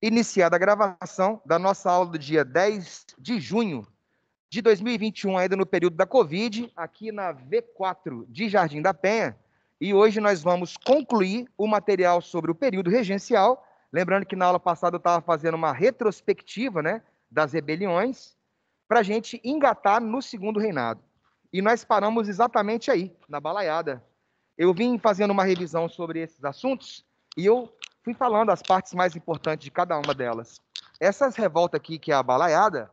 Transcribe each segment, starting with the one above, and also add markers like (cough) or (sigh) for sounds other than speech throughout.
iniciada a gravação da nossa aula do dia 10 de junho de 2021, ainda no período da Covid, aqui na V4 de Jardim da Penha. E hoje nós vamos concluir o material sobre o período regencial. Lembrando que na aula passada eu estava fazendo uma retrospectiva né, das rebeliões, para a gente engatar no segundo reinado. E nós paramos exatamente aí, na balaiada. Eu vim fazendo uma revisão sobre esses assuntos e eu fui falando as partes mais importantes de cada uma delas. Essa revolta aqui, que é a balaiada,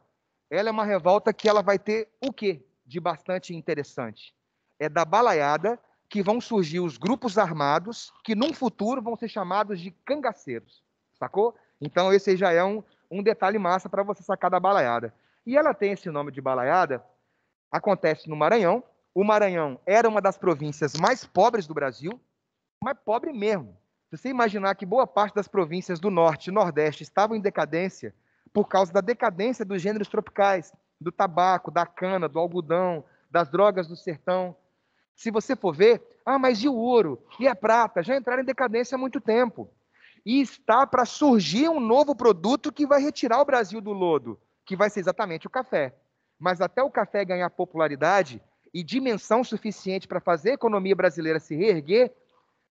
ela é uma revolta que ela vai ter o quê de bastante interessante? É da balaiada que vão surgir os grupos armados que, num futuro, vão ser chamados de cangaceiros, sacou? Então, esse já é um, um detalhe massa para você sacar da balaiada. E ela tem esse nome de balaiada, acontece no Maranhão. O Maranhão era uma das províncias mais pobres do Brasil, mas pobre mesmo. Se você imaginar que boa parte das províncias do Norte e Nordeste estavam em decadência por causa da decadência dos gêneros tropicais, do tabaco, da cana, do algodão, das drogas do sertão. Se você for ver, ah, mas e o ouro e a prata já entraram em decadência há muito tempo. E está para surgir um novo produto que vai retirar o Brasil do lodo, que vai ser exatamente o café. Mas até o café ganhar popularidade e dimensão suficiente para fazer a economia brasileira se reerguer,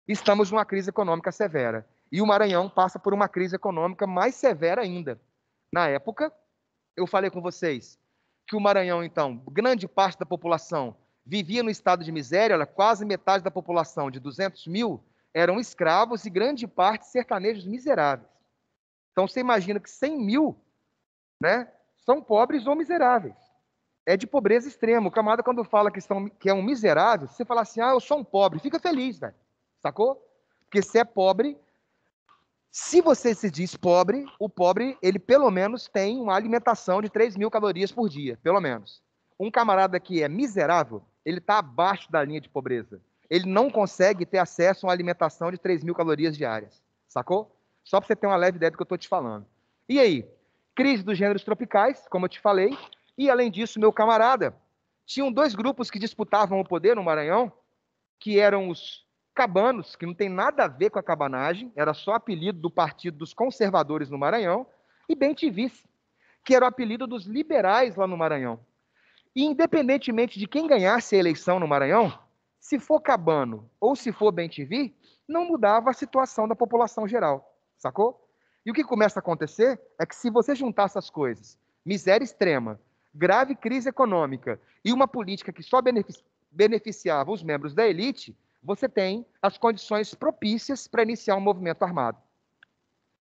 estamos numa crise econômica severa. E o Maranhão passa por uma crise econômica mais severa ainda. Na época, eu falei com vocês que o Maranhão, então, grande parte da população vivia no estado de miséria, quase metade da população, de 200 mil, eram escravos e grande parte sertanejos miseráveis. Então, você imagina que 100 mil né, são pobres ou miseráveis. É de pobreza extrema. O camarada, quando fala que, são, que é um miserável, você fala assim, ah, eu sou um pobre, fica feliz, velho. Sacou? Porque se é pobre, se você se diz pobre, o pobre, ele pelo menos tem uma alimentação de 3 mil calorias por dia, pelo menos. Um camarada que é miserável, ele está abaixo da linha de pobreza. Ele não consegue ter acesso a uma alimentação de 3 mil calorias diárias. Sacou? Só para você ter uma leve ideia do que eu estou te falando. E aí? Crise dos gêneros tropicais, como eu te falei. E além disso, meu camarada, tinham dois grupos que disputavam o poder no Maranhão, que eram os Cabanos, que não tem nada a ver com a cabanagem, era só apelido do Partido dos Conservadores no Maranhão, e Bentivis, que era o apelido dos liberais lá no Maranhão. E independentemente de quem ganhasse a eleição no Maranhão, se for Cabano ou se for Bentivi, não mudava a situação da população geral, sacou? E o que começa a acontecer é que se você juntar essas coisas, miséria extrema, grave crise econômica e uma política que só beneficiava os membros da elite, você tem as condições propícias para iniciar um movimento armado.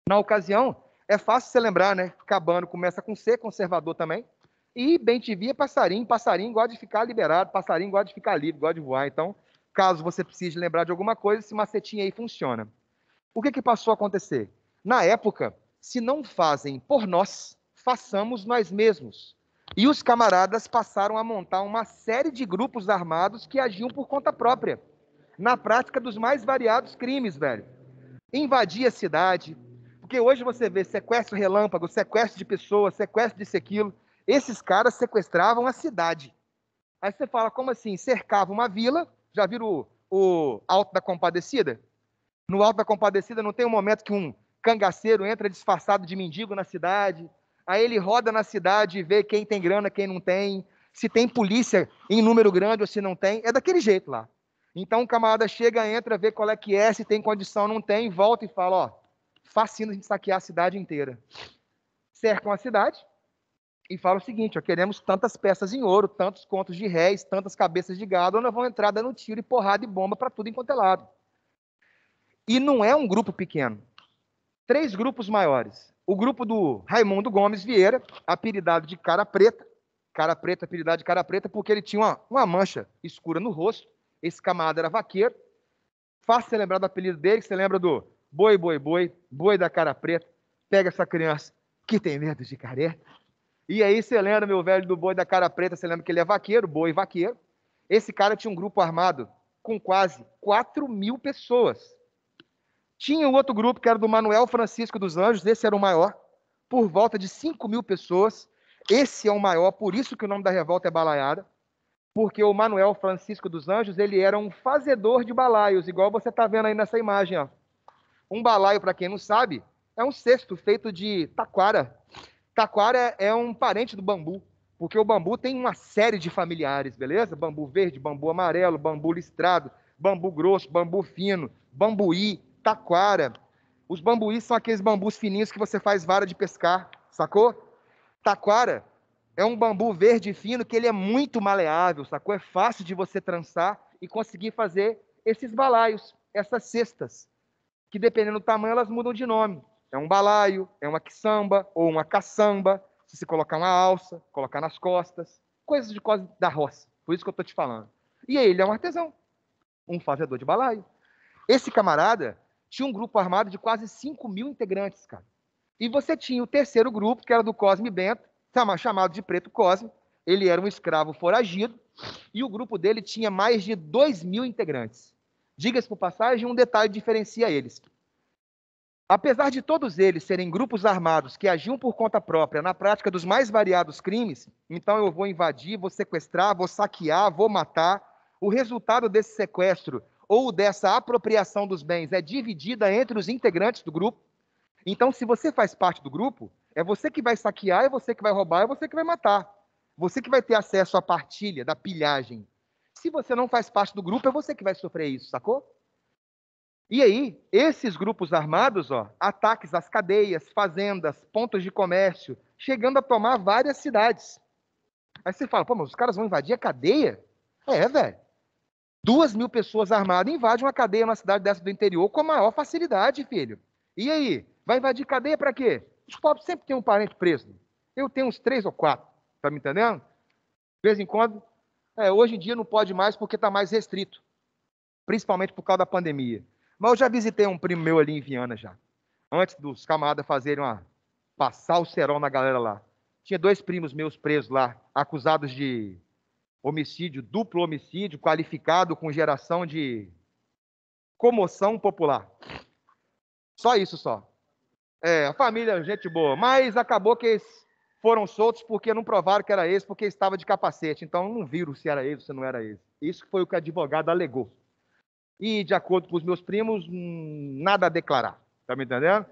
Na ocasião, é fácil você lembrar, né? Cabano começa com ser conservador também. E bem te via passarinho, passarinho gosta de ficar liberado, passarinho gosta de ficar livre, gosta de voar. Então, caso você precise lembrar de alguma coisa, esse macetinho aí funciona. O que, que passou a acontecer? Na época, se não fazem por nós, façamos nós mesmos. E os camaradas passaram a montar uma série de grupos armados que agiam por conta própria na prática dos mais variados crimes, velho. Invadir a cidade, porque hoje você vê sequestro relâmpago, sequestro de pessoas, sequestro disso aquilo. Esses caras sequestravam a cidade. Aí você fala, como assim? Cercava uma vila, já viram o, o Alto da Compadecida? No Alto da Compadecida não tem um momento que um cangaceiro entra disfarçado de mendigo na cidade, aí ele roda na cidade e vê quem tem grana, quem não tem, se tem polícia em número grande ou se não tem. É daquele jeito lá. Então o camarada chega, entra, vê qual é que é, se tem condição, não tem, volta e fala, ó, fascina a gente saquear a cidade inteira. Cercam a cidade e falam o seguinte, ó, queremos tantas peças em ouro, tantos contos de réis, tantas cabeças de gado, nós vamos entrar dando tiro e porrada e bomba para tudo enquanto é lado. E não é um grupo pequeno. Três grupos maiores. O grupo do Raimundo Gomes Vieira, apelidado de Cara Preta, Cara Preta, apelidado de Cara Preta, porque ele tinha uma, uma mancha escura no rosto, esse camarada era vaqueiro. Faça lembrar do apelido dele, você lembra do boi, boi, boi, boi da cara preta. Pega essa criança que tem medo de careta. E aí você lembra, meu velho, do boi da cara preta, você lembra que ele é vaqueiro, boi vaqueiro. Esse cara tinha um grupo armado com quase 4 mil pessoas. Tinha um outro grupo que era do Manuel Francisco dos Anjos, esse era o maior, por volta de 5 mil pessoas. Esse é o maior, por isso que o nome da revolta é Balaiada porque o Manuel Francisco dos Anjos ele era um fazedor de balaios, igual você está vendo aí nessa imagem. Ó. Um balaio, para quem não sabe, é um cesto feito de taquara. Taquara é um parente do bambu, porque o bambu tem uma série de familiares, beleza? Bambu verde, bambu amarelo, bambu listrado, bambu grosso, bambu fino, bambuí, taquara. Os bambuís são aqueles bambus fininhos que você faz vara de pescar, sacou? Taquara é um bambu verde fino que ele é muito maleável, sacou? É fácil de você trançar e conseguir fazer esses balaios, essas cestas, que dependendo do tamanho elas mudam de nome. É um balaio, é uma quiçamba ou uma caçamba, se você colocar uma alça, colocar nas costas, coisas de coisa da roça. Por isso que eu estou te falando. E ele é um artesão, um fazedor de balaio. Esse camarada tinha um grupo armado de quase 5 mil integrantes, cara. E você tinha o terceiro grupo, que era do Cosme Bento, chamado de Preto Cosme. Ele era um escravo foragido e o grupo dele tinha mais de 2 mil integrantes. Diga-se por passagem, um detalhe diferencia eles. Apesar de todos eles serem grupos armados que agiam por conta própria na prática dos mais variados crimes, então eu vou invadir, vou sequestrar, vou saquear, vou matar, o resultado desse sequestro ou dessa apropriação dos bens é dividida entre os integrantes do grupo. Então, se você faz parte do grupo, é você que vai saquear, é você que vai roubar, é você que vai matar. Você que vai ter acesso à partilha, da pilhagem. Se você não faz parte do grupo, é você que vai sofrer isso, sacou? E aí, esses grupos armados, ó, ataques às cadeias, fazendas, pontos de comércio, chegando a tomar várias cidades. Aí você fala, pô, mas os caras vão invadir a cadeia? É, velho. Duas mil pessoas armadas invadem uma cadeia numa cidade dessa do interior com a maior facilidade, filho. E aí? Vai invadir cadeia para quê? Os pobres sempre têm um parente preso. Eu tenho uns três ou quatro, tá me entendendo? De vez em quando, é, hoje em dia não pode mais porque está mais restrito, principalmente por causa da pandemia. Mas eu já visitei um primo meu ali em Viana já, antes dos camaradas fazerem uma passar o cerol na galera lá. Tinha dois primos meus presos lá, acusados de homicídio, duplo homicídio, qualificado com geração de comoção popular. Só isso só. É, a família, gente boa. Mas acabou que eles foram soltos porque não provaram que era esse, porque estava de capacete. Então não viram se era esse ou se não era esse. Isso foi o que o advogado alegou. E, de acordo com os meus primos, hum, nada a declarar. Tá me entendendo?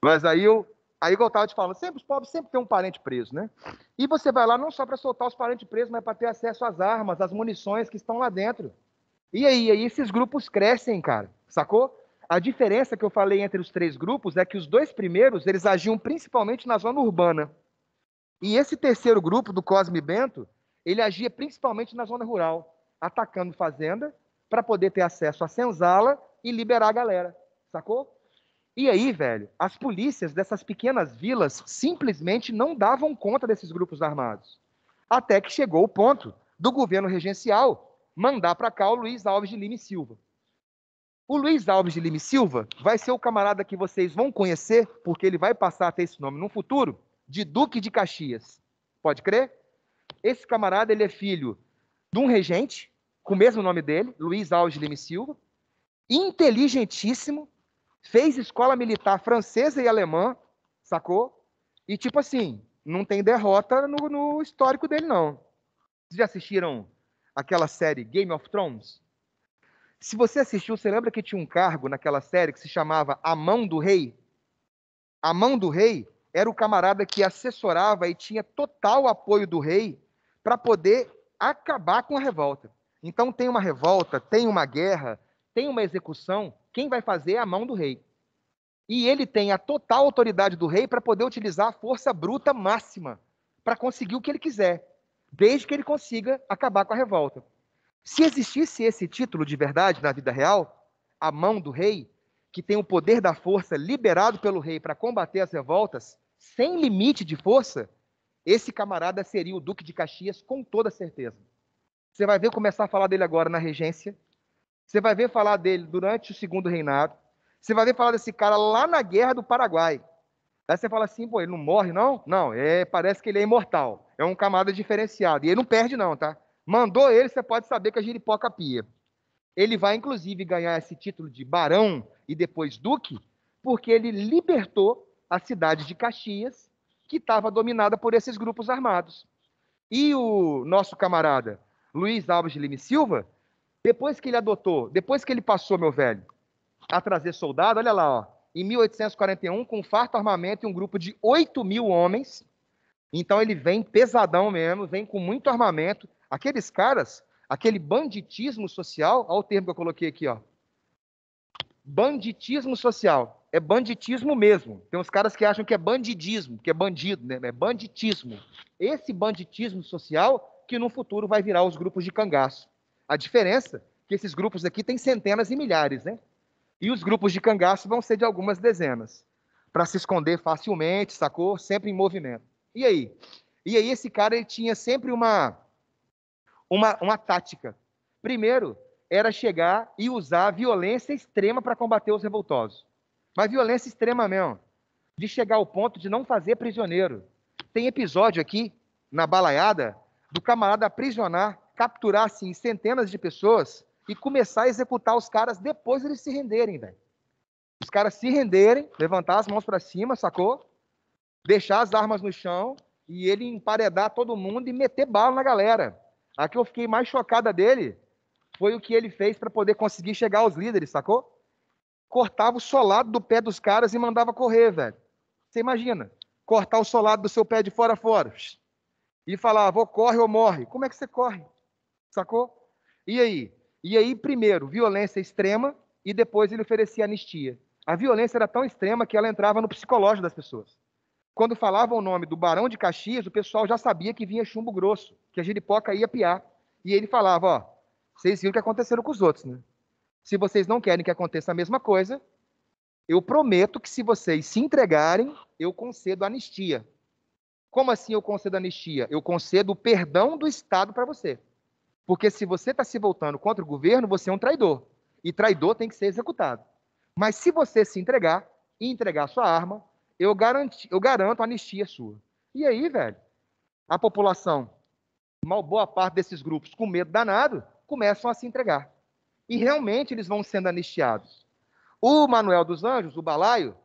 Mas aí eu. Aí eu estava te falando, sempre os pobres sempre tem um parente preso, né? E você vai lá não só para soltar os parentes presos, mas para ter acesso às armas, às munições que estão lá dentro. E aí, aí esses grupos crescem, cara. Sacou? A diferença que eu falei entre os três grupos é que os dois primeiros eles agiam principalmente na zona urbana. E esse terceiro grupo do Cosme Bento, ele agia principalmente na zona rural, atacando fazenda para poder ter acesso à senzala e liberar a galera, sacou? E aí, velho, as polícias dessas pequenas vilas simplesmente não davam conta desses grupos armados. Até que chegou o ponto do governo regencial mandar para cá o Luiz Alves de Lima e Silva, o Luiz Alves de Lima Silva vai ser o camarada que vocês vão conhecer, porque ele vai passar a ter esse nome no futuro, de Duque de Caxias. Pode crer? Esse camarada ele é filho de um regente, com o mesmo nome dele, Luiz Alves de Lima Silva, inteligentíssimo, fez escola militar francesa e alemã, sacou? E tipo assim, não tem derrota no, no histórico dele, não. Vocês já assistiram aquela série Game of Thrones? Se você assistiu, você lembra que tinha um cargo naquela série que se chamava A Mão do Rei? A Mão do Rei era o camarada que assessorava e tinha total apoio do rei para poder acabar com a revolta. Então tem uma revolta, tem uma guerra, tem uma execução, quem vai fazer é a mão do rei. E ele tem a total autoridade do rei para poder utilizar a força bruta máxima para conseguir o que ele quiser, desde que ele consiga acabar com a revolta. Se existisse esse título de verdade na vida real, a mão do rei, que tem o poder da força liberado pelo rei para combater as revoltas, sem limite de força, esse camarada seria o Duque de Caxias com toda certeza. Você vai ver começar a falar dele agora na regência, você vai ver falar dele durante o segundo reinado, você vai ver falar desse cara lá na guerra do Paraguai. Aí você fala assim, pô, ele não morre, não? Não, é, parece que ele é imortal. É um camada diferenciado. E ele não perde, não, tá? Mandou ele, você pode saber que a giripoca pia. Ele vai, inclusive, ganhar esse título de barão e depois duque, porque ele libertou a cidade de Caxias, que estava dominada por esses grupos armados. E o nosso camarada Luiz Alves de Lima e Silva, depois que ele adotou, depois que ele passou, meu velho, a trazer soldado, olha lá, ó, em 1841, com um farto armamento e um grupo de 8 mil homens. Então ele vem pesadão mesmo, vem com muito armamento, Aqueles caras, aquele banditismo social, olha o termo que eu coloquei aqui, ó. Banditismo social. É banditismo mesmo. Tem uns caras que acham que é bandidismo, que é bandido, né? É banditismo. Esse banditismo social que no futuro vai virar os grupos de cangaço. A diferença é que esses grupos aqui têm centenas e milhares, né? E os grupos de cangaço vão ser de algumas dezenas, para se esconder facilmente, sacou? Sempre em movimento. E aí? E aí esse cara ele tinha sempre uma uma, uma tática. Primeiro, era chegar e usar violência extrema para combater os revoltosos. Mas violência extrema mesmo. De chegar ao ponto de não fazer prisioneiro. Tem episódio aqui, na balaiada, do camarada aprisionar, capturar assim, centenas de pessoas e começar a executar os caras depois eles se renderem, velho. Os caras se renderem, levantar as mãos para cima, sacou? Deixar as armas no chão e ele emparedar todo mundo e meter bala na galera. A que eu fiquei mais chocada dele foi o que ele fez para poder conseguir chegar aos líderes, sacou? Cortava o solado do pé dos caras e mandava correr, velho. Você imagina? Cortar o solado do seu pé de fora a fora. E falar, vou corre ou morre. Como é que você corre? Sacou? E aí? E aí, primeiro, violência extrema e depois ele oferecia anistia. A violência era tão extrema que ela entrava no psicológico das pessoas. Quando falava o nome do Barão de Caxias, o pessoal já sabia que vinha chumbo grosso, que a giripoca ia piar. E ele falava, ó, vocês viram o que aconteceu com os outros, né? Se vocês não querem que aconteça a mesma coisa, eu prometo que se vocês se entregarem, eu concedo anistia. Como assim eu concedo anistia? Eu concedo o perdão do Estado para você. Porque se você está se voltando contra o governo, você é um traidor. E traidor tem que ser executado. Mas se você se entregar e entregar sua arma, eu, garanti, eu garanto a anistia sua. E aí, velho, a população, mal boa parte desses grupos com medo danado, começam a se entregar. E realmente eles vão sendo anistiados. O Manuel dos Anjos, o Balaio,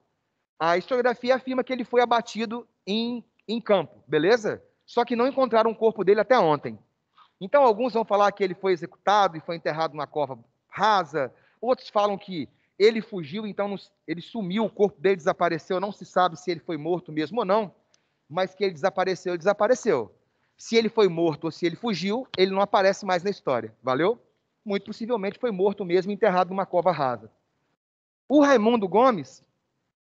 a historiografia afirma que ele foi abatido em, em campo, beleza? Só que não encontraram o corpo dele até ontem. Então, alguns vão falar que ele foi executado e foi enterrado numa cova rasa, outros falam que ele fugiu, então ele sumiu, o corpo dele desapareceu, não se sabe se ele foi morto mesmo ou não, mas que ele desapareceu, ele desapareceu. Se ele foi morto ou se ele fugiu, ele não aparece mais na história, valeu? Muito possivelmente foi morto mesmo, enterrado numa cova rasa. O Raimundo Gomes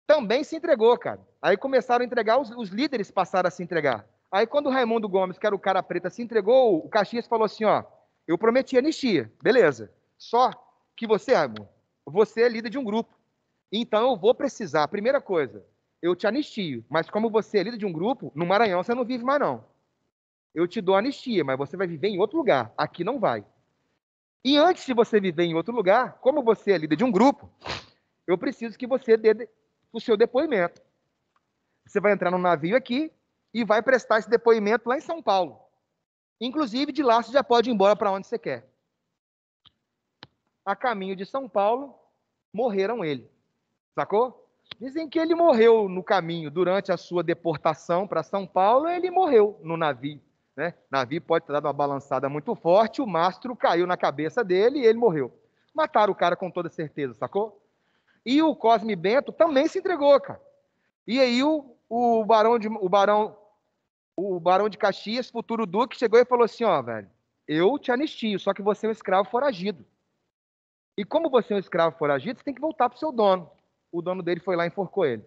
também se entregou, cara. Aí começaram a entregar, os, os líderes passaram a se entregar. Aí quando o Raimundo Gomes, que era o cara preta, se entregou, o Caxias falou assim, ó, eu prometi anistia, beleza. Só que você, Raimundo, você é líder de um grupo. Então eu vou precisar, primeira coisa, eu te anistio, mas como você é líder de um grupo, no Maranhão você não vive mais não. Eu te dou anistia, mas você vai viver em outro lugar. Aqui não vai. E antes de você viver em outro lugar, como você é líder de um grupo, eu preciso que você dê o seu depoimento. Você vai entrar num navio aqui e vai prestar esse depoimento lá em São Paulo. Inclusive, de lá você já pode ir embora para onde você quer a caminho de São Paulo, morreram ele. Sacou? Dizem que ele morreu no caminho, durante a sua deportação para São Paulo, ele morreu no navio. Né? navio pode ter dado uma balançada muito forte, o mastro caiu na cabeça dele e ele morreu. Mataram o cara com toda certeza, sacou? E o Cosme Bento também se entregou, cara. E aí o, o barão de o barão o barão de Caxias, futuro duque, chegou e falou assim, ó, velho, eu te anistio, só que você é um escravo foragido. E como você é um escravo foragido, você tem que voltar para o seu dono. O dono dele foi lá e enforcou ele.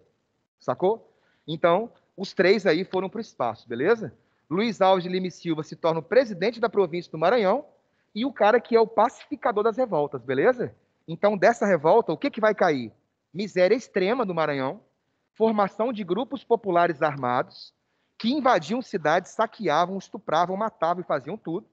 Sacou? Então, os três aí foram para o espaço, beleza? Luiz Alves de Lima e Silva se torna o presidente da província do Maranhão e o cara que é o pacificador das revoltas, beleza? Então, dessa revolta, o que, que vai cair? Miséria extrema do Maranhão, formação de grupos populares armados que invadiam cidades, saqueavam, estupravam, matavam e faziam tudo.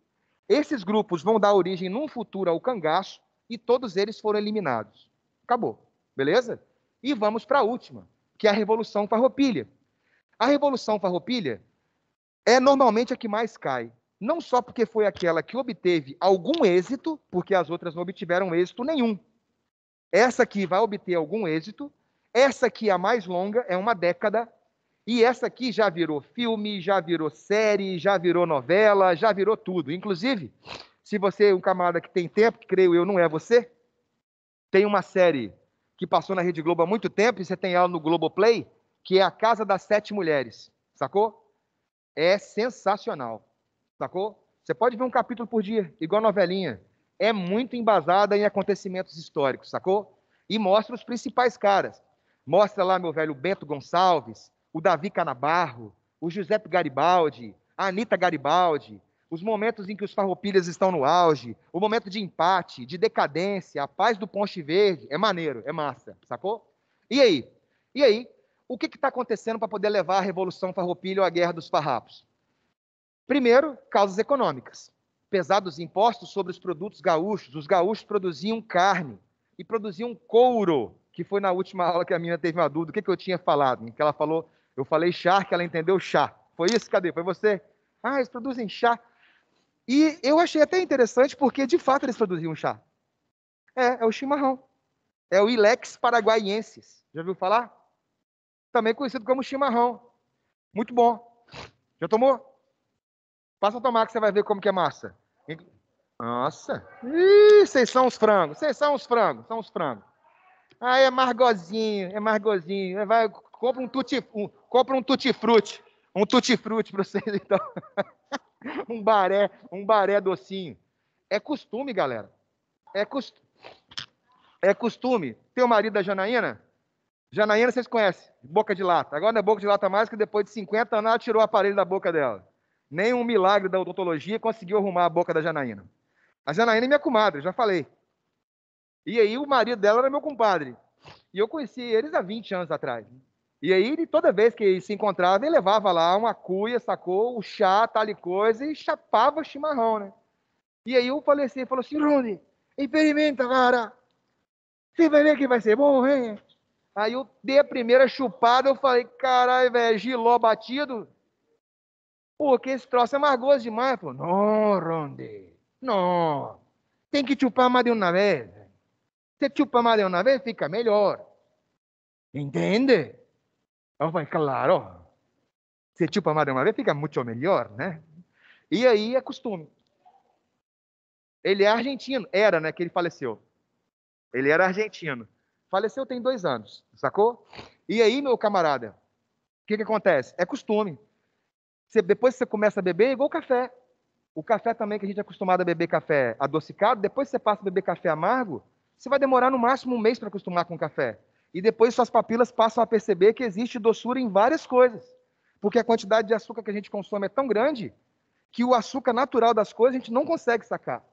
Esses grupos vão dar origem, num futuro, ao cangaço, e todos eles foram eliminados. Acabou, beleza? E vamos para a última, que é a Revolução Farroupilha. A Revolução Farroupilha é normalmente a que mais cai, não só porque foi aquela que obteve algum êxito, porque as outras não obtiveram êxito nenhum. Essa aqui vai obter algum êxito, essa aqui é a mais longa, é uma década, e essa aqui já virou filme, já virou série, já virou novela, já virou tudo. Inclusive, se você é um camarada que tem tempo, que creio eu não é você, tem uma série que passou na Rede Globo há muito tempo e você tem ela no Globoplay, que é A Casa das Sete Mulheres, sacou? É sensacional, sacou? Você pode ver um capítulo por dia, igual novelinha. É muito embasada em acontecimentos históricos, sacou? E mostra os principais caras. Mostra lá meu velho Bento Gonçalves, o Davi Canabarro, o Giuseppe Garibaldi, a Anitta Garibaldi, os momentos em que os farroupilhas estão no auge, o momento de empate, de decadência, a paz do Ponche Verde, é maneiro, é massa, sacou? E aí? E aí? O que está acontecendo para poder levar a Revolução Farroupilha ou a Guerra dos Farrapos? Primeiro, causas econômicas. Pesados impostos sobre os produtos gaúchos. Os gaúchos produziam carne e produziam couro, que foi na última aula que a menina teve uma dúvida. O que, que eu tinha falado? Que ela falou, eu falei chá, que ela entendeu chá. Foi isso? Cadê? Foi você? Ah, eles produzem chá. E eu achei até interessante porque, de fato, eles produziam chá. É, é o chimarrão. É o Ilex paraguaiensis. Já viu falar? Também conhecido como chimarrão. Muito bom. Já tomou? Passa a tomar que você vai ver como que é massa. Nossa! Ih, vocês são os frangos. Vocês são os frangos. São os frangos. Ah, é margozinho. É margozinho. Vai, compra um tutti, um, compra um tutti-frutti. Um tutti-frutti para vocês, (laughs) então. um baré, um baré docinho. É costume, galera. É, cost... é costume. Teu marido da Janaína? Janaína vocês conhecem, boca de lata. Agora não é boca de lata mais, que depois de 50 anos ela tirou o aparelho da boca dela. Nenhum milagre da odontologia conseguiu arrumar a boca da Janaína. A Janaína é minha comadre, já falei. E aí o marido dela era meu compadre. E eu conheci eles há 20 anos atrás. E aí, ele, toda vez que se encontrava, ele levava lá uma cuia, sacou, o chá, tal e coisa, e chapava o chimarrão, né? E aí o falecido falou assim, Rony, experimenta, cara. Você vai ver que vai ser bom, hein? Aí eu dei a primeira chupada, eu falei, caralho, velho, giló batido. Porque esse troço é amargoso demais. Pô. Não, Ronde, não. Tem que chupar mais de uma vez. Você chupa mais de uma vez, fica melhor. Entende? Ah, Eu falei, claro, se chupa mais de uma vez fica muito melhor, né? E aí é costume. Ele é argentino, era, né, que ele faleceu. Ele era argentino. Faleceu tem dois anos, sacou? E aí, meu camarada, o que, que acontece? É costume. Você, depois você começa a beber, igual é igual café. O café também, que a gente é acostumado a beber café adocicado, depois você passa a beber café amargo, você vai demorar no máximo um mês para acostumar com o café. E depois suas papilas passam a perceber que existe doçura em várias coisas. Porque a quantidade de açúcar que a gente consome é tão grande que o açúcar natural das coisas a gente não consegue sacar.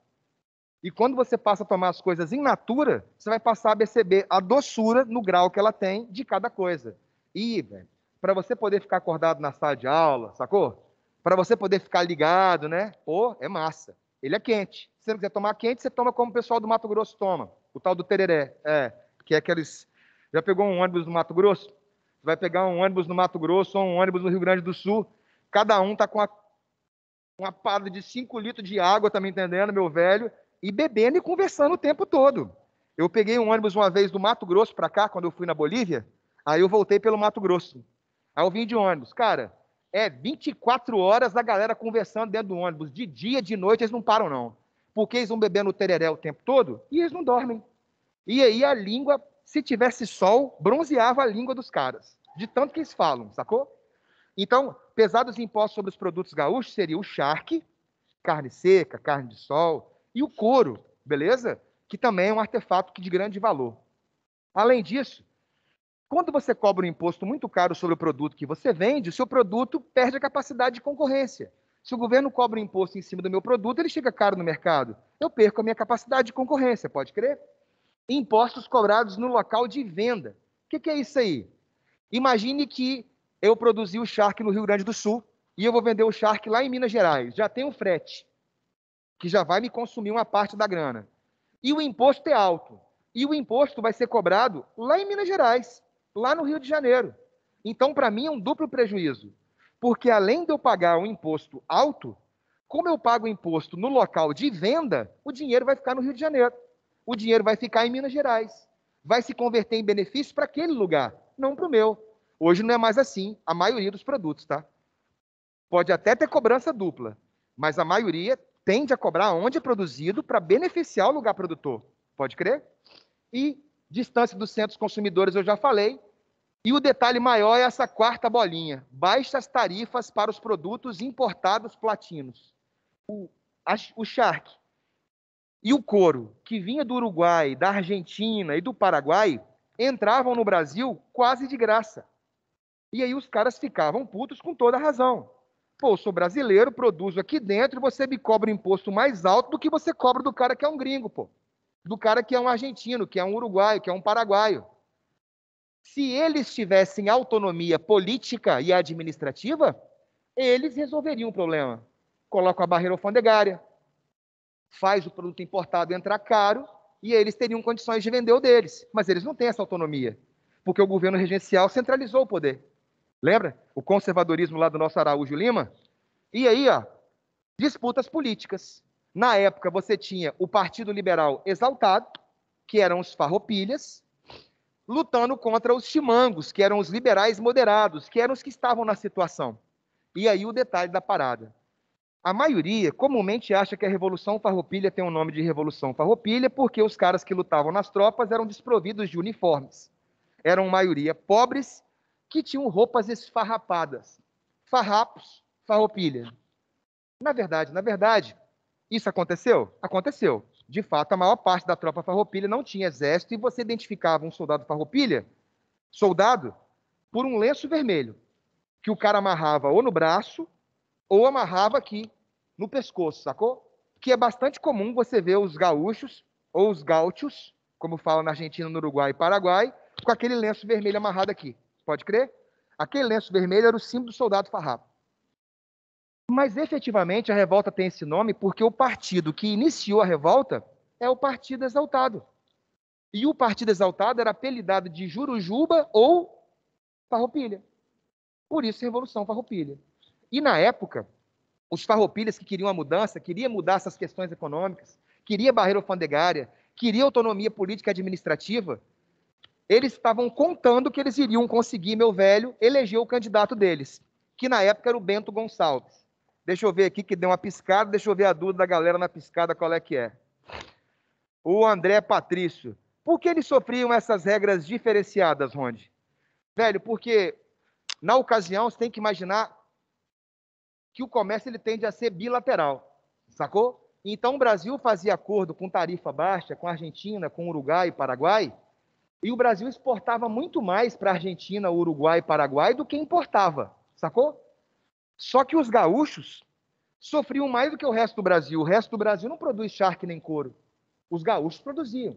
E quando você passa a tomar as coisas em natura, você vai passar a perceber a doçura no grau que ela tem de cada coisa. E, velho, para você poder ficar acordado na sala de aula, sacou? Para você poder ficar ligado, né? Pô, é massa. Ele é quente. Se você não quiser tomar quente, você toma como o pessoal do Mato Grosso toma, o tal do tereré, é, que é aqueles já pegou um ônibus no Mato Grosso? Você vai pegar um ônibus no Mato Grosso ou um ônibus no Rio Grande do Sul. Cada um tá com uma, uma parada de 5 litros de água, tá me entendendo, meu velho? E bebendo e conversando o tempo todo. Eu peguei um ônibus uma vez do Mato Grosso para cá, quando eu fui na Bolívia. Aí eu voltei pelo Mato Grosso. Aí eu vim de ônibus. Cara, é 24 horas a galera conversando dentro do ônibus. De dia, de noite, eles não param, não. Porque eles vão bebendo tereré o tempo todo e eles não dormem. E aí a língua se tivesse sol, bronzeava a língua dos caras, de tanto que eles falam, sacou? Então, pesados impostos sobre os produtos gaúchos seria o charque, carne seca, carne de sol, e o couro, beleza? Que também é um artefato de grande valor. Além disso, quando você cobra um imposto muito caro sobre o produto que você vende, o seu produto perde a capacidade de concorrência. Se o governo cobra um imposto em cima do meu produto, ele chega caro no mercado. Eu perco a minha capacidade de concorrência, pode crer? impostos cobrados no local de venda. O que, que, é isso aí? Imagine que eu produzi o charque no Rio Grande do Sul e eu vou vender o charque lá em Minas Gerais. Já tem um frete, que já vai me consumir uma parte da grana. E o imposto é alto. E o imposto vai ser cobrado lá em Minas Gerais, lá no Rio de Janeiro. Então, para mim, é um duplo prejuízo. Porque além de eu pagar um imposto alto, como eu pago o imposto no local de venda, o dinheiro vai ficar no Rio de Janeiro o dinheiro vai ficar em Minas Gerais. Vai se converter em benefício para aquele lugar, não para o meu. Hoje não é mais assim, a maioria dos produtos, tá? Pode até ter cobrança dupla, mas a maioria tende a cobrar onde é produzido para beneficiar o lugar produtor. Pode crer? E distância dos centros consumidores, eu já falei. E o detalhe maior é essa quarta bolinha: baixas tarifas para os produtos importados platinos. O, a, o Shark e o couro que vinha do Uruguai, da Argentina e do Paraguai entravam no Brasil quase de graça. E aí os caras ficavam putos com toda a razão. Pô, eu sou brasileiro, produzo aqui dentro, você me cobra um imposto mais alto do que você cobra do cara que é um gringo, pô. Do cara que é um argentino, que é um uruguaio, que é um paraguaio. Se eles tivessem autonomia política e administrativa, eles resolveriam o problema. Coloca a barreira alfandegária, faz o produto importado entrar caro e eles teriam condições de vender o deles. Mas eles não têm essa autonomia, porque o governo regencial centralizou o poder. Lembra? O conservadorismo lá do nosso Araújo Lima? E aí, ó, disputas políticas. Na época, você tinha o Partido Liberal exaltado, que eram os farroupilhas, lutando contra os chimangos, que eram os liberais moderados, que eram os que estavam na situação. E aí o detalhe da parada. A maioria comumente acha que a Revolução Farroupilha tem o nome de Revolução Farroupilha porque os caras que lutavam nas tropas eram desprovidos de uniformes. Eram maioria pobres que tinham roupas esfarrapadas. Farrapos, farroupilha. Na verdade, na verdade, isso aconteceu? Aconteceu. De fato, a maior parte da tropa farroupilha não tinha exército e você identificava um soldado farroupilha, soldado, por um lenço vermelho que o cara amarrava ou no braço ou amarrava aqui no pescoço, sacou? Que é bastante comum você ver os gaúchos ou os gaúchos, como falam na Argentina, no Uruguai e Paraguai, com aquele lenço vermelho amarrado aqui. Pode crer? Aquele lenço vermelho era o símbolo do soldado farrapo. Mas efetivamente a revolta tem esse nome porque o partido que iniciou a revolta é o Partido Exaltado. E o Partido Exaltado era apelidado de Jurujuba ou Farroupilha. Por isso, Revolução Farroupilha. E na época, os farroupilhas que queriam a mudança, queriam mudar essas questões econômicas, queria barreira alfandegária, queria autonomia política e administrativa, eles estavam contando que eles iriam conseguir, meu velho, eleger o candidato deles, que na época era o Bento Gonçalves. Deixa eu ver aqui que deu uma piscada, deixa eu ver a dúvida da galera na piscada qual é que é. O André Patrício. Por que eles sofriam essas regras diferenciadas, Ronde? Velho, porque na ocasião você tem que imaginar que o comércio ele tende a ser bilateral, sacou? Então o Brasil fazia acordo com tarifa baixa com a Argentina, com Uruguai e Paraguai, e o Brasil exportava muito mais para Argentina, Uruguai e Paraguai do que importava, sacou? Só que os gaúchos sofriam mais do que o resto do Brasil. O resto do Brasil não produz charque nem couro. Os gaúchos produziam.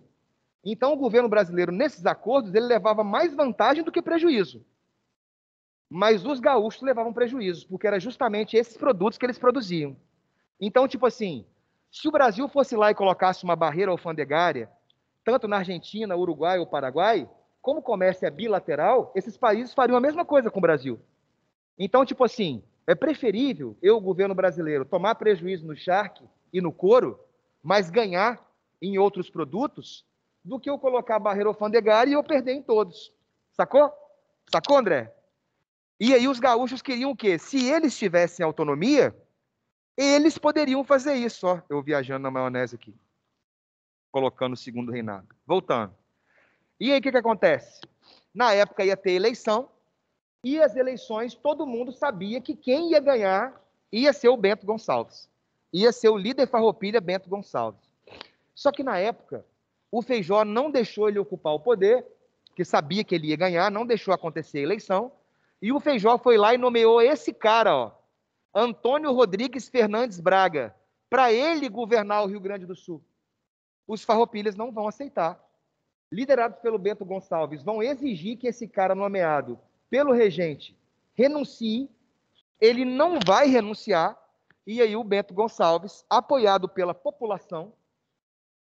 Então o governo brasileiro, nesses acordos, ele levava mais vantagem do que prejuízo. Mas os gaúchos levavam prejuízos, porque era justamente esses produtos que eles produziam. Então, tipo assim, se o Brasil fosse lá e colocasse uma barreira alfandegária, tanto na Argentina, Uruguai ou Paraguai, como o comércio é bilateral, esses países fariam a mesma coisa com o Brasil. Então, tipo assim, é preferível eu, governo brasileiro, tomar prejuízo no charque e no couro, mas ganhar em outros produtos, do que eu colocar a barreira alfandegária e eu perder em todos. Sacou? Sacou, André? E aí os gaúchos queriam o quê? Se eles tivessem autonomia, eles poderiam fazer isso. Ó, eu viajando na maionese aqui, colocando o segundo reinado. Voltando. E aí o que, que acontece? Na época ia ter eleição, e as eleições todo mundo sabia que quem ia ganhar ia ser o Bento Gonçalves. Ia ser o líder farroupilha Bento Gonçalves. Só que na época, o Feijó não deixou ele ocupar o poder, que sabia que ele ia ganhar, não deixou acontecer a eleição, e o Feijó foi lá e nomeou esse cara, ó, Antônio Rodrigues Fernandes Braga, para ele governar o Rio Grande do Sul. Os farroupilhas não vão aceitar. Liderados pelo Bento Gonçalves, vão exigir que esse cara nomeado pelo regente renuncie. Ele não vai renunciar. E aí o Bento Gonçalves, apoiado pela população,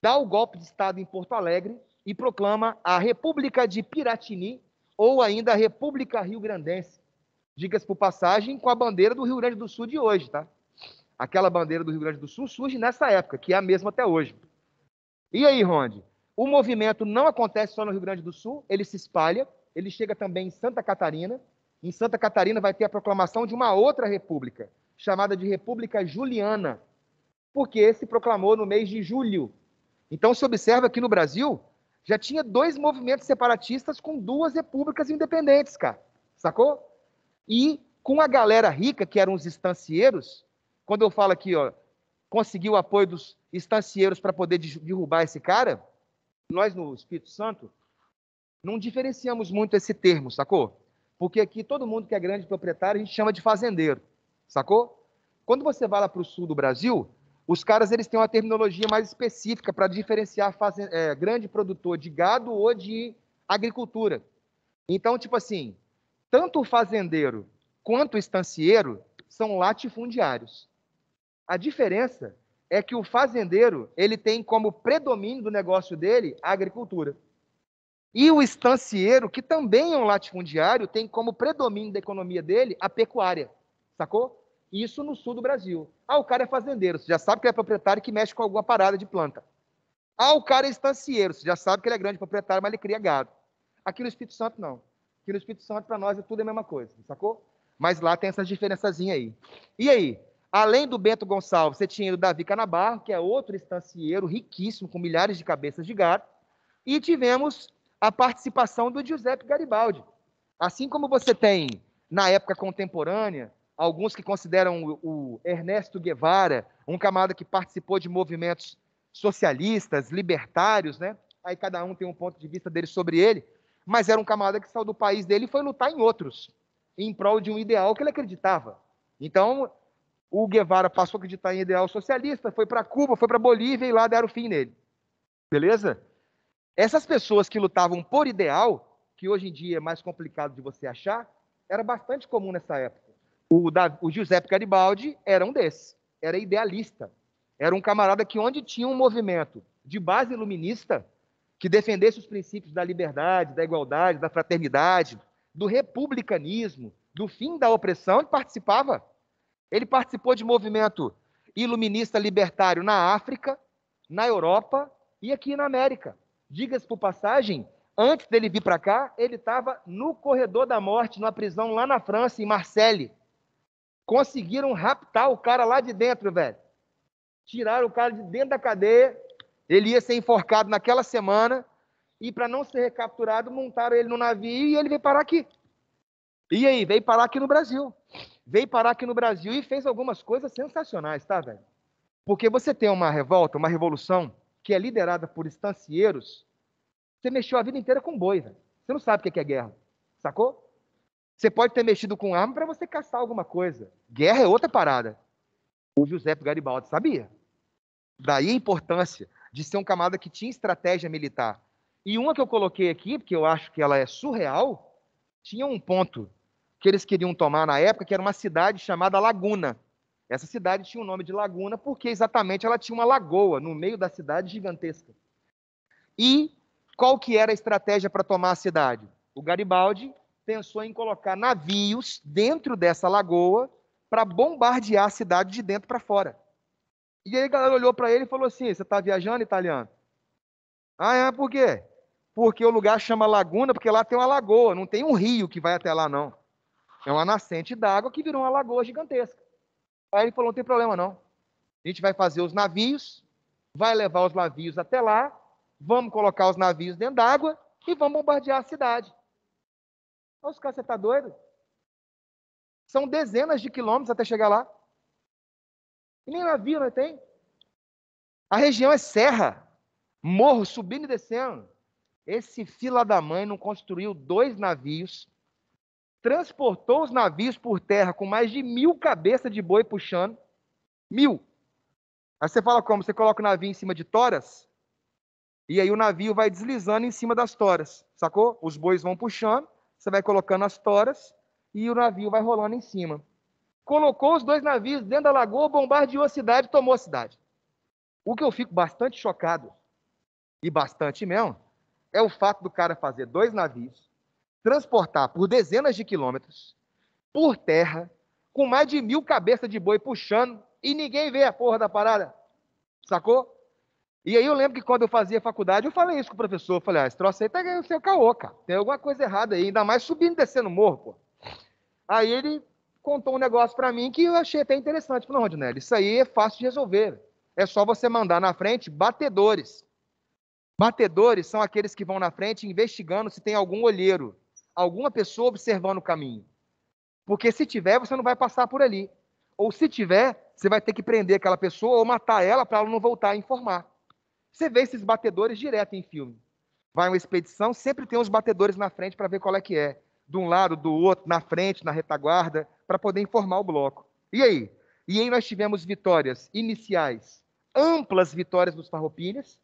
dá o golpe de Estado em Porto Alegre e proclama a República de Piratini ou ainda a República Rio Grandense. Diga-se por passagem, com a bandeira do Rio Grande do Sul de hoje, tá? Aquela bandeira do Rio Grande do Sul surge nessa época, que é a mesma até hoje. E aí, Ronde? O movimento não acontece só no Rio Grande do Sul, ele se espalha, ele chega também em Santa Catarina. Em Santa Catarina vai ter a proclamação de uma outra república, chamada de República Juliana, porque se proclamou no mês de julho. Então se observa que no Brasil já tinha dois movimentos separatistas com duas repúblicas independentes, cara. Sacou? E com a galera rica, que eram os estancieiros, quando eu falo aqui, ó, conseguiu o apoio dos estancieiros para poder derrubar esse cara, nós no Espírito Santo não diferenciamos muito esse termo, sacou? Porque aqui todo mundo que é grande proprietário a gente chama de fazendeiro, sacou? Quando você vai lá para o sul do Brasil, os caras eles têm uma terminologia mais específica para diferenciar fazen... é, grande produtor de gado ou de agricultura. Então, tipo assim, tanto o fazendeiro quanto o estancieiro são latifundiários. A diferença é que o fazendeiro ele tem como predomínio do negócio dele a agricultura. E o estancieiro, que também é um latifundiário, tem como predomínio da economia dele a pecuária. Sacou? Isso no sul do Brasil. Ah, o cara é fazendeiro, você já sabe que ele é proprietário que mexe com alguma parada de planta. Ah, o cara é estancieiro, você já sabe que ele é grande proprietário, mas ele cria gado. Aqui no Espírito Santo, não. Aqui no Espírito Santo, para nós, é tudo a mesma coisa, sacou? Mas lá tem essas diferençazinhas aí. E aí? Além do Bento Gonçalves, você tinha o Davi Canabarro, que é outro estancieiro riquíssimo, com milhares de cabeças de gado. E tivemos a participação do Giuseppe Garibaldi. Assim como você tem, na época contemporânea, alguns que consideram o Ernesto Guevara um camada que participou de movimentos socialistas, libertários, né? Aí cada um tem um ponto de vista dele sobre ele, mas era um camada que saiu do país dele e foi lutar em outros, em prol de um ideal que ele acreditava. Então, o Guevara passou a acreditar em ideal socialista, foi para Cuba, foi para Bolívia e lá deram fim nele. Beleza? Essas pessoas que lutavam por ideal, que hoje em dia é mais complicado de você achar, era bastante comum nessa época. O, da, o Giuseppe Garibaldi era um desses, era idealista. Era um camarada que, onde tinha um movimento de base iluminista, que defendesse os princípios da liberdade, da igualdade, da fraternidade, do republicanismo, do fim da opressão, ele participava. Ele participou de movimento iluminista libertário na África, na Europa e aqui na América. Diga-se por passagem, antes dele vir para cá, ele estava no corredor da morte, numa prisão lá na França, em Marseille, Conseguiram raptar o cara lá de dentro, velho. Tiraram o cara de dentro da cadeia. Ele ia ser enforcado naquela semana. E para não ser recapturado, montaram ele no navio e ele veio parar aqui. E aí, veio parar aqui no Brasil. Veio parar aqui no Brasil e fez algumas coisas sensacionais, tá, velho? Porque você tem uma revolta, uma revolução que é liderada por estancieiros. Você mexeu a vida inteira com boi, velho. Você não sabe o que é guerra, sacou? Você pode ter mexido com arma para você caçar alguma coisa. Guerra é outra parada. O José Garibaldi sabia. Daí a importância de ser um camada que tinha estratégia militar. E uma que eu coloquei aqui, porque eu acho que ela é surreal, tinha um ponto que eles queriam tomar na época, que era uma cidade chamada Laguna. Essa cidade tinha o nome de Laguna porque exatamente ela tinha uma lagoa no meio da cidade gigantesca. E qual que era a estratégia para tomar a cidade? O Garibaldi pensou em colocar navios dentro dessa lagoa para bombardear a cidade de dentro para fora. E aí a galera olhou para ele e falou assim: Você está viajando, italiano? Ah, é, por quê? Porque o lugar chama Laguna, porque lá tem uma lagoa, não tem um rio que vai até lá, não. É uma nascente d'água que virou uma lagoa gigantesca. Aí ele falou: Não tem problema, não. A gente vai fazer os navios, vai levar os navios até lá, vamos colocar os navios dentro d'água e vamos bombardear a cidade. Então, os caras, você está doido? São dezenas de quilômetros até chegar lá. E nem navio não tem. A região é serra, morro subindo e descendo. Esse fila da mãe não construiu dois navios, transportou os navios por terra com mais de mil cabeças de boi puxando. Mil. Aí você fala como? Você coloca o navio em cima de toras, e aí o navio vai deslizando em cima das toras, sacou? Os bois vão puxando, você vai colocando as toras e o navio vai rolando em cima. Colocou os dois navios dentro da lagoa, bombardeou a cidade, tomou a cidade. O que eu fico bastante chocado, e bastante mesmo, é o fato do cara fazer dois navios, transportar por dezenas de quilômetros, por terra, com mais de mil cabeças de boi puxando, e ninguém vê a porra da parada. Sacou? E aí eu lembro que quando eu fazia faculdade, eu falei isso com o professor. Eu falei, ah, esse troço aí tá ganhando seu caô, cara. Tem alguma coisa errada aí, ainda mais subindo e descendo o morro, pô. Aí ele contou um negócio para mim que eu achei até interessante. Eu falei, não, Rodinelli, isso aí é fácil de resolver. É só você mandar na frente batedores. Batedores são aqueles que vão na frente investigando se tem algum olheiro, alguma pessoa observando o caminho. Porque se tiver, você não vai passar por ali. Ou se tiver, você vai ter que prender aquela pessoa ou matar ela para ela não voltar a informar. Você vê esses batedores direto em filme. Vai uma expedição, sempre tem uns batedores na frente para ver qual é que é. De um lado, do outro, na frente, na retaguarda, para poder informar o bloco. E aí? E aí nós tivemos vitórias iniciais, amplas vitórias dos farroupilhas,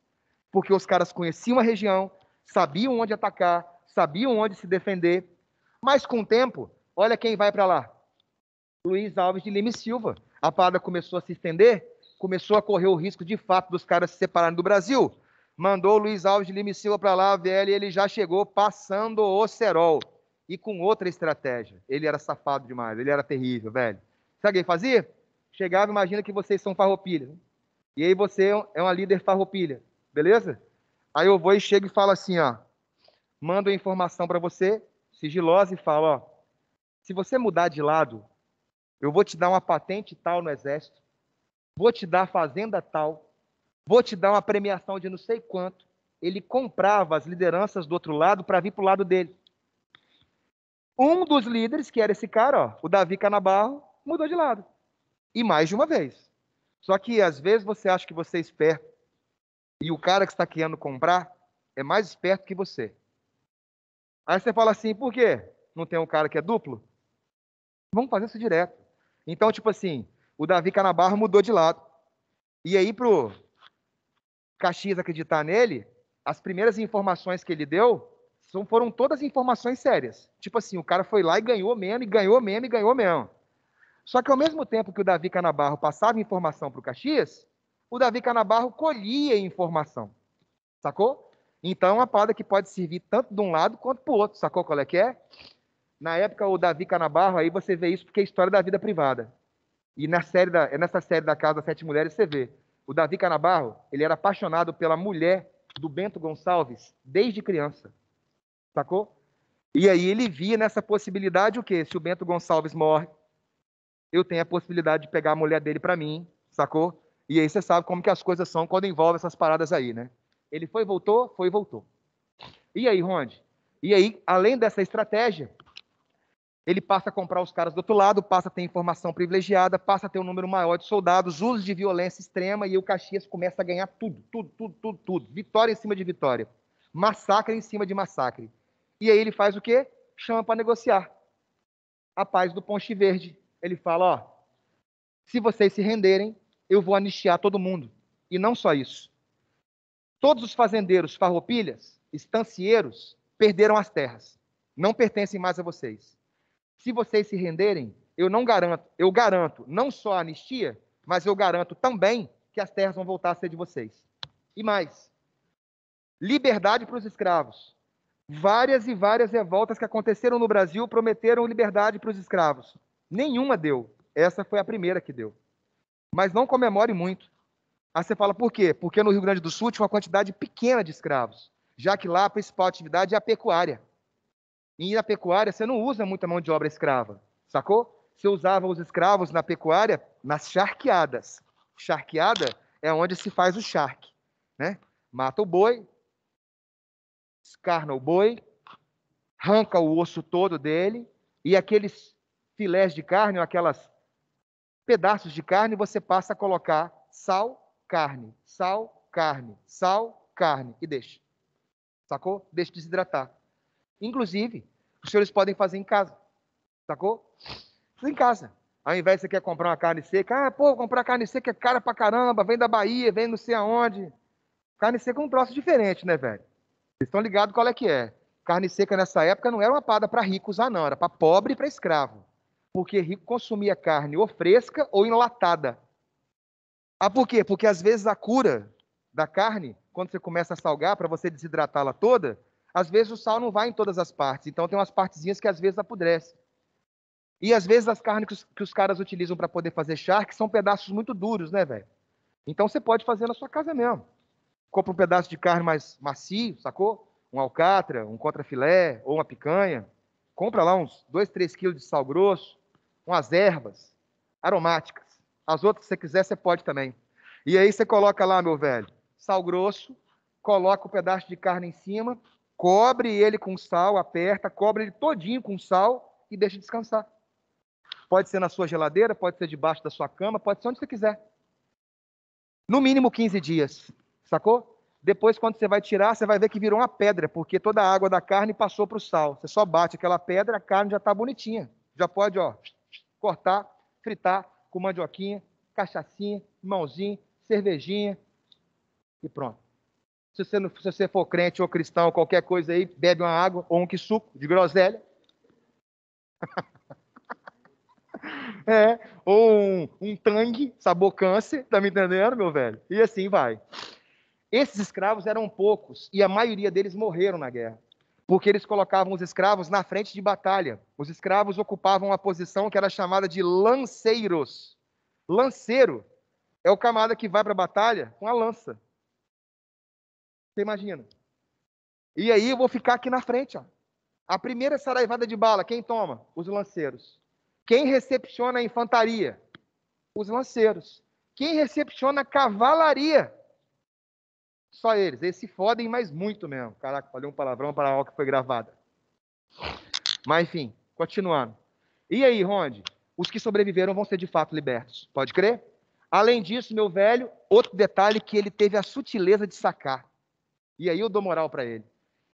porque os caras conheciam a região, sabiam onde atacar, sabiam onde se defender. Mas com o tempo, olha quem vai para lá. Luiz Alves de Lima e Silva. A parada começou a se estender começou a correr o risco de fato dos caras se separarem do Brasil. Mandou o Luiz Alves de Lima Silva para lá, velho, e ele já chegou passando o Cerol. E com outra estratégia. Ele era safado demais, ele era terrível, velho. Sabe o que ele fazia? Chegava, imagina que vocês são farroupilha. E aí você é uma líder farroupilha, beleza? Aí eu vou e chego e falo assim, ó. Mando a informação para você, sigilosa, e falo, ó. Se você mudar de lado, eu vou te dar uma patente tal no exército vou te dar fazenda tal, vou te dar uma premiação de não sei quanto. Ele comprava as lideranças do outro lado para vir para o lado dele. Um dos líderes, que era esse cara, ó, o Davi Canabarro, mudou de lado. E mais de uma vez. Só que às vezes você acha que você é esperto e o cara que está querendo comprar é mais esperto que você. Aí você fala assim, por quê? Não tem um cara que é duplo? Vamos fazer isso direto. Então, tipo assim, o Davi Canabarro mudou de lado. E aí, para o Caxias acreditar nele, as primeiras informações que ele deu foram todas informações sérias. Tipo assim, o cara foi lá e ganhou mesmo, e ganhou mesmo, e ganhou mesmo. Só que ao mesmo tempo que o Davi Canabarro passava informação para o Caxias, o Davi Canabarro colhia informação. Sacou? Então é uma parada que pode servir tanto de um lado quanto para o outro. Sacou qual é que é? Na época, o Davi Canabarro, aí você vê isso porque é história da vida privada. E na série da, é nessa série da Casa das Sete Mulheres você vê, o Davi Canabarro, ele era apaixonado pela mulher do Bento Gonçalves desde criança. Sacou? E aí ele via nessa possibilidade o quê? Se o Bento Gonçalves morre, eu tenho a possibilidade de pegar a mulher dele para mim, sacou? E aí você sabe como que as coisas são quando envolve essas paradas aí, né? Ele foi, voltou, foi, voltou. E aí, Ronde? E aí, além dessa estratégia, ele passa a comprar os caras do outro lado, passa a ter informação privilegiada, passa a ter um número maior de soldados, uso de violência extrema e o Caxias começa a ganhar tudo, tudo, tudo, tudo, tudo. Vitória em cima de vitória. Massacre em cima de massacre. E aí ele faz o quê? Chama para negociar. A paz do Ponche Verde. Ele fala, ó, se vocês se renderem, eu vou anistiar todo mundo. E não só isso. Todos os fazendeiros, farroupilhas, estancieiros, perderam as terras. Não pertencem mais a vocês se vocês se renderem, eu não garanto, eu garanto não só a anistia, mas eu garanto também que as terras vão voltar a ser de vocês. E mais, liberdade para os escravos. Várias e várias revoltas que aconteceram no Brasil prometeram liberdade para os escravos. Nenhuma deu. Essa foi a primeira que deu. Mas não comemore muito. Aí você fala, por quê? Porque no Rio Grande do Sul tinha uma quantidade pequena de escravos, já que lá a principal atividade é a pecuária. E na pecuária você não usa muita mão de obra escrava, sacou? Você usava os escravos na pecuária nas charqueadas. Charqueada é onde se faz o charque, né? Mata o boi, escarna o boi, arranca o osso todo dele e aqueles filés de carne, ou aquelas pedaços de carne, você passa a colocar sal, carne, sal, carne, sal, carne e deixa. Sacou? Deixa desidratar. Inclusive, os senhores podem fazer em casa. Sacou? Em casa. Ao invés de você quer comprar uma carne seca, ah, pô, comprar carne seca é cara pra caramba, vem da Bahia, vem não sei aonde. Carne seca é um troço diferente, né, velho? Vocês estão ligados qual é que é. Carne seca nessa época não era uma pada para rico usar, ah, não, era para pobre e para escravo. Porque rico consumia carne ou fresca ou enlatada. Ah, por quê? Porque às vezes a cura da carne, quando você começa a salgar para você desidratá-la toda, às vezes o sal não vai em todas as partes, então tem umas partezinhas que às vezes apodrece. E às vezes as carnes que os, que os caras utilizam para poder fazer charque são pedaços muito duros, né, velho? Então você pode fazer na sua casa mesmo. Compra um pedaço de carne mais macio, sacou? Um alcatra, um contrafilé ou uma picanha. Compra lá uns 2, 3 quilos de sal grosso, umas ervas aromáticas. As outras que você quiser, você pode também. E aí você coloca lá, meu velho, sal grosso, coloca o um pedaço de carne em cima, cobre ele com sal, aperta, cobre ele todinho com sal e deixa descansar. Pode ser na sua geladeira, pode ser debaixo da sua cama, pode ser onde você quiser. No mínimo 15 dias, sacou? Depois, quando você vai tirar, você vai ver que virou uma pedra, porque toda a água da carne passou para o sal. Você só bate aquela pedra, a carne já está bonitinha. Já pode, ó, cortar, fritar com mandioquinha, cachaçinha, mãozinho, cervejinha e pronto. Se você, não, se você for crente ou cristão, qualquer coisa aí, bebe uma água ou um que suco de groselha. (laughs) é, ou um, um tangue, sabor câncer, tá me entendendo, meu velho? E assim vai. Esses escravos eram poucos e a maioria deles morreram na guerra, porque eles colocavam os escravos na frente de batalha. Os escravos ocupavam a posição que era chamada de lanceiros. Lanceiro é o camada que vai para a batalha com a lança. Você imagina? E aí eu vou ficar aqui na frente, ó. A primeira saraivada de bala, quem toma? Os lanceiros. Quem recepciona a infantaria? Os lanceiros. Quem recepciona a cavalaria? Só eles. Eles se fodem, mas muito mesmo. Caraca, falei um palavrão para a que foi gravada. Mas enfim, continuando. E aí, Ronde? Os que sobreviveram vão ser de fato libertos. Pode crer? Além disso, meu velho, outro detalhe que ele teve a sutileza de sacar. E aí eu dou moral para ele.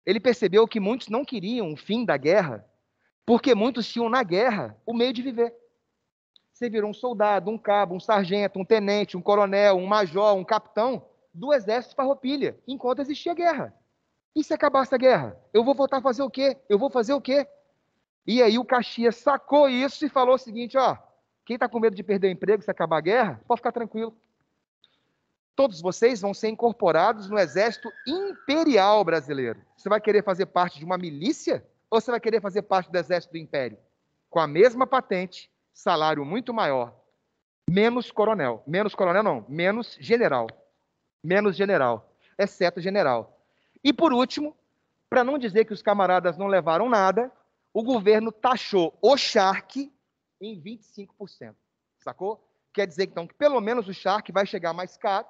Ele percebeu que muitos não queriam o fim da guerra, porque muitos tinham na guerra o meio de viver. Você virou um soldado, um cabo, um sargento, um tenente, um coronel, um major, um capitão do exército farroupilha, enquanto existia guerra. E se acabasse a guerra? Eu vou voltar a fazer o quê? Eu vou fazer o quê? E aí o Caxias sacou isso e falou o seguinte, ó, quem está com medo de perder o emprego se acabar a guerra, pode ficar tranquilo. Todos vocês vão ser incorporados no Exército Imperial Brasileiro. Você vai querer fazer parte de uma milícia ou você vai querer fazer parte do Exército do Império? Com a mesma patente, salário muito maior, menos coronel. Menos coronel, não, menos general. Menos general, exceto general. E por último, para não dizer que os camaradas não levaram nada, o governo taxou o Shark em 25%. Sacou? Quer dizer, então, que pelo menos o Shark vai chegar mais caro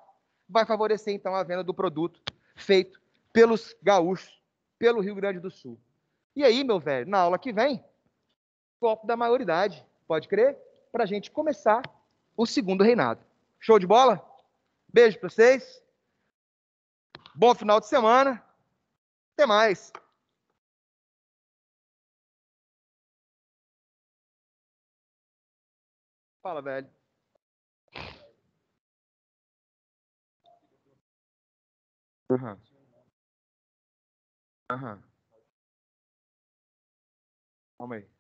vai favorecer então a venda do produto feito pelos gaúchos, pelo Rio Grande do Sul. E aí, meu velho, na aula que vem, copo da maioridade, pode crer? Para a gente começar o segundo reinado. Show de bola? Beijo para vocês. Bom final de semana. Até mais. Fala, velho. Ajá. Ajá. Amén.